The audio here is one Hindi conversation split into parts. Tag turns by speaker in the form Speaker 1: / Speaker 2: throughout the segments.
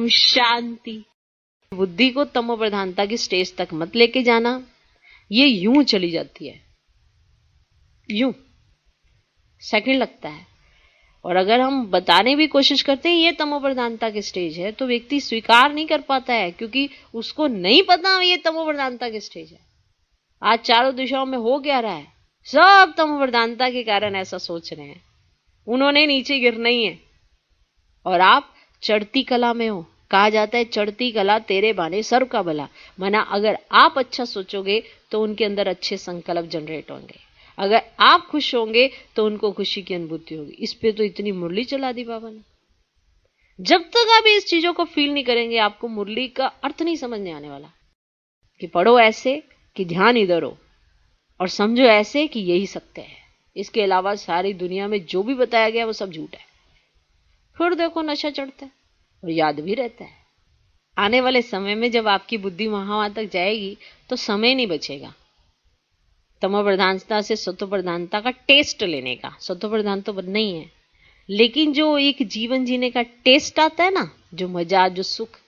Speaker 1: ओम शांति बुद्धि को तमो प्रधानता की स्टेज तक मत लेके जाना ये यूं चली जाती है यूं सेकंड लगता है और अगर हम बताने भी कोशिश करते हैं ये तमो प्रधानता की स्टेज है तो व्यक्ति स्वीकार नहीं कर पाता है क्योंकि उसको नहीं पता ये तमो प्रधानता की स्टेज है आज चारों दिशाओं में हो क्या रहा है सब तमो प्रधानता के कारण ऐसा सोच रहे हैं उन्होंने नीचे गिरना ही है और आप चढ़ती कला में हो कहा जाता है चढ़ती कला तेरे बाने सर्व का भला मना अगर आप अच्छा सोचोगे तो उनके अंदर अच्छे संकल्प जनरेट होंगे अगर आप खुश होंगे तो उनको खुशी की अनुभूति होगी इस पे तो इतनी मुरली चला दी बाबा ने जब तक आप इस चीजों को फील नहीं करेंगे आपको मुरली का अर्थ नहीं समझ में आने वाला कि पढ़ो ऐसे कि ध्यान इधर हो और समझो ऐसे कि यही सत्य है इसके अलावा सारी दुनिया में जो भी बताया गया वो सब झूठ है फिर देखो नशा चढ़ता है और याद भी रहता है आने वाले समय में जब आपकी बुद्धि वहां वहां तक जाएगी तो समय नहीं बचेगा तमो प्रधानता से स्वतो प्रधानता का टेस्ट लेने का स्वतो प्रधान तो नहीं है लेकिन जो एक जीवन जीने का टेस्ट आता है ना जो मजा जो सुख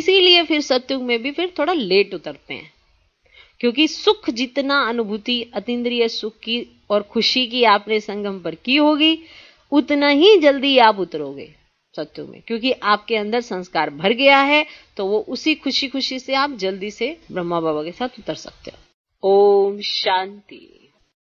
Speaker 1: इसीलिए फिर सत्युग में भी फिर थोड़ा लेट उतरते हैं क्योंकि सुख जितना अनुभूति अतिय सुख की और खुशी की आपने संगम पर की होगी उतना ही जल्दी आप उतरोगे सत्यु में क्योंकि आपके अंदर संस्कार भर गया है तो वो उसी खुशी खुशी से आप जल्दी से ब्रह्मा बाबा के साथ उतर सकते हो ओम शांति